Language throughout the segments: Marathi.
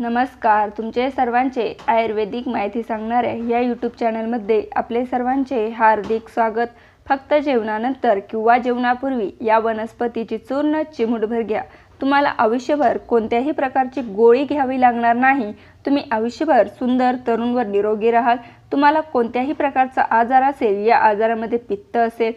नमस्कार तुमचे सर्वांचे आयुर्वेदिक माहिती सांगणाऱ्या या यूट्यूब चॅनलमध्ये आपले सर्वांचे हार्दिक स्वागत फक्त जेवणानंतर किंवा जेवणापूर्वी या वनस्पतीची चूर्ण चिमूटभर घ्या तुम्हाला आयुष्यभर कोणत्याही प्रकारची गोळी घ्यावी लागणार नाही तुम्ही आयुष्यभर सुंदर तरुण व निरोगी राहाल तुम्हाला कोणत्याही प्रकारचा आजार असेल या आजारामध्ये पित्त असेल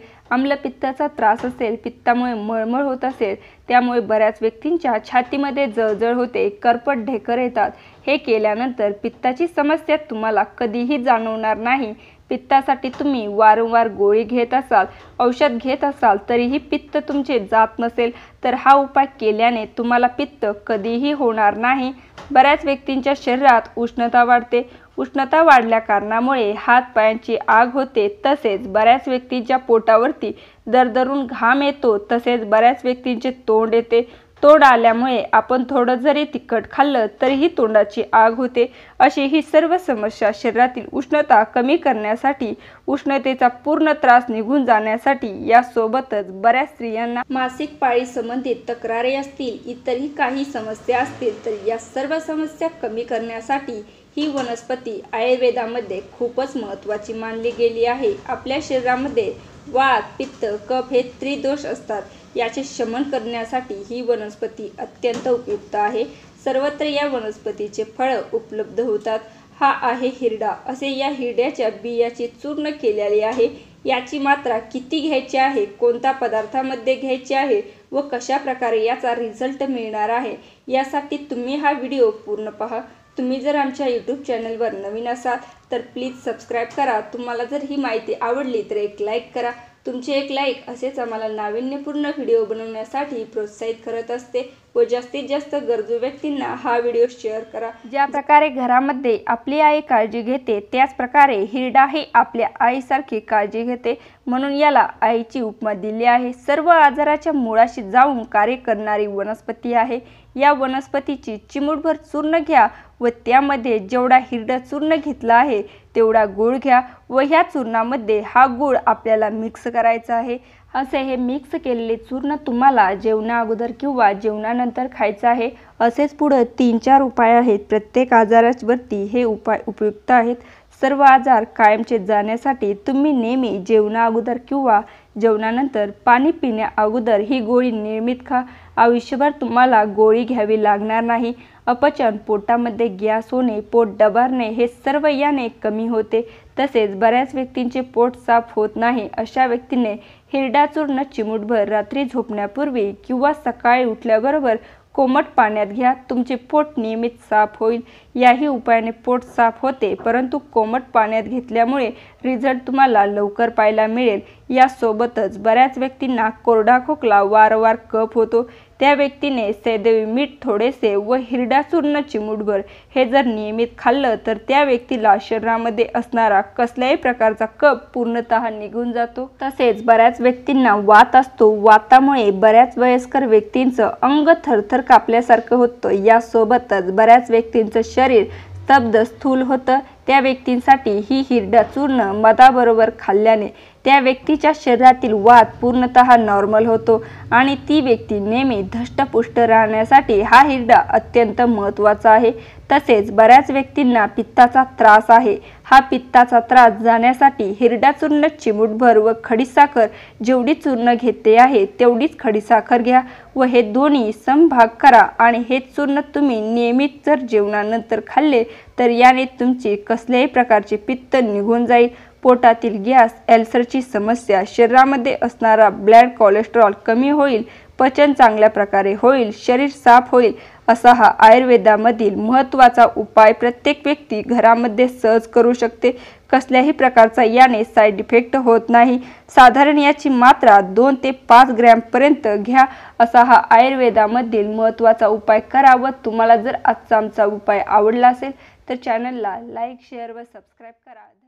पित्ताचा त्रास असेल पित्तामुळे मळमळ होत असेल त्यामुळे बऱ्याच व्यक्तींच्या छातीमध्ये जळजळ होते करपट ढेकर येतात हे केल्यानंतर पित्ताची समस्या तुम्हाला कधीही जाणवणार नाही पित्तासाठी तुम्ही वारंवार गोळी घेत असाल औषध घेत असाल तरीही पित्त तुमचे जात नसेल तर हा उपाय केल्याने तुम्हाला पित्त कधीही होणार नाही बऱ्याच व्यक्तींच्या शरीरात उष्णता वाढते उष्णता वाढल्या कारणामुळे हात पायांची आग होते तसेच बऱ्याच व्यक्तींच्या पोटावरती दरदरून घाम येतो तसेच बऱ्याच व्यक्तींचे तोंड येते तोंड आल्यामुळे आपण थोडं जरी तिखट खाल्लं तरीही तोंडाची आग होते अशी ही सर्व समस्या शरीरातील उष्णता कमी करण्यासाठी उष्णतेचा पूर्ण त्रास निघून जाण्यासाठी यासोबतच बऱ्याच स्त्रियांना मासिक पाळी संबंधित तक्रारी असतील इतरही काही समस्या असतील तर या सर्व समस्या कमी करण्यासाठी ही वनस्पती आयुर्वेदामध्ये खूपच महत्त्वाची मानली गेली आहे आपल्या शरीरामध्ये वात पित्त कफ हे त्रिदोष असतात याचे शमन करण्यासाठी ही वनस्पती अत्यंत उपयुक्त आहे सर्वत्र या वनस्पतीचे फळ उपलब्ध होतात हा आहे हिरडा असे या हिरड्याच्या बियाची चूर्ण केलेली आहे याची मात्रा किती घ्यायची आहे कोणत्या पदार्थामध्ये घ्यायची आहे व कशा प्रकारे याचा रिझल्ट मिळणार आहे यासाठी तुम्ही हा व्हिडिओ पूर्ण पहा तुम्ही जर आमच्या यूट्यूब चॅनलवर नवीन असाल तर प्लीज सबस्क्राईब करा तुम्हाला जर ही माहिती आवडली तर एक लाईक करा तुमचे एक लाईक असेच आम्हाला नाविन्यपूर्ण व्हिडिओ बनवण्यासाठी प्रोत्साहित करत असते व जास्तीत जास्त गरजू व्यक्तींना हा व्हिडिओ शेअर करा ज्या प्रकारे घरामध्ये आपली आई काळजी घेते त्याच प्रकारे हे आपल्या आईसारखी काळजी घेते म्हणून याला आईची उपमा दिली आहे सर्व आजाराच्या मुळाशी जाऊन कार्य करणारी वनस्पती आहे या वनस्पतीची चिमूटभर चूर्ण घ्या व त्यामध्ये जेवढा हिरड चूर्ण घेतला आहे तेवढा गूळ घ्या व ह्या चूर्णामध्ये हा गूळ आपल्याला मिक्स करायचा आहे असे हे मिक्स केलेले चूर्ण तुम्हाला जेवणा अगोदर किंवा जेवणानंतर खायचं आहे असेच पुढं तीन चार उपाय आहेत प्रत्येक आजारावरती हे उपाय उपयुक्त आहेत सर्व आजार कायमचे जाण्यासाठी तुम्ही नेहमी जेवणा अगोदर किंवा जेवणानंतर पाणी पिण्या अगोदर ही गोळी नियमित खा आयुष्यभर तुम्हाला गोळी घ्यावी लागणार नाही अपचन पोटामध्ये गॅस होणे पोट डबारणे हे सर्व याने कमी होते तसेच बऱ्याच व्यक्तींचे पोट साफ होत नाही अशा व्यक्तीने हिरडाचूर न चिमूटभर रात्री झोपण्यापूर्वी किंवा सकाळी उठल्याबरोबर कोमट पाण्यात घ्या तुमचे पोट नियमित साफ होईल याही उपायाने पोट साफ होते परंतु कोमट पाण्यात घेतल्यामुळे रिझल्ट तुम्हाला लवकर पाहायला मिळेल यासोबतच बऱ्याच व्यक्तींना कोरडा खोकला वारंवार कप होतो त्या व्यक्तीने सैदेवी मीठ थोडेसे व हिरडा चूर्ण चिमूटभर हे जर नियमित खाल्लं तर त्या व्यक्तीला शरीरामध्ये असणारा कसल्याही प्रकारचा कप पूर्णत निघून जातो तसेच बऱ्याच व्यक्तींना वात असतो वातामुळे बऱ्याच वयस्कर व्यक्तींचं अंग थरथर कापल्यासारखं होतं यासोबतच बऱ्याच व्यक्तींचं शरीर स्तब्ध स्थूल होतं त्या व्यक्तींसाठी ही हिरड्या चूर्ण मधाबरोबर खाल्ल्याने त्या व्यक्तीच्या शरीरातील वाद पूर्णत नॉर्मल होतो आणि ती व्यक्ती नेहमी धष्टपुष्ट राहण्यासाठी हा हिरडा अत्यंत महत्त्वाचा आहे तसेच बऱ्याच व्यक्तींना पित्ताचा त्रास आहे हा पित्ताचा त्रास जाण्यासाठी हिरड्या चूर्ण चिमूटभर व खडीसाखर जेवढी चूर्ण घेते आहे तेवढीच खडीसाखर घ्या व हे दोन्ही समभाग करा आणि हे चूर्ण तुम्ही नियमित जर जेवणानंतर खाल्ले तर याने तुमची कसल्याही प्रकारचे पित्त निघून जाईल पोटातील गॅस ॲल्सरची समस्या शरीरामध्ये असणारा ब्लॅड कोलेस्ट्रॉल कमी होईल पचन चांगल्या प्रकारे होईल शरीर साफ होईल असा हा आयुर्वेदामधील महत्त्वाचा उपाय प्रत्येक व्यक्ती घरामध्ये सहज करू शकते कसल्याही प्रकारचा याने साईड इफेक्ट होत नाही साधारण याची मात्रा दोन ते पाच ग्रॅमपर्यंत घ्या असा हा आयुर्वेदामधील महत्त्वाचा उपाय करा व तुम्हाला जर आजचा आमचा उपाय आवडला असेल तर चॅनलला लाईक शेअर व सबस्क्राईब करा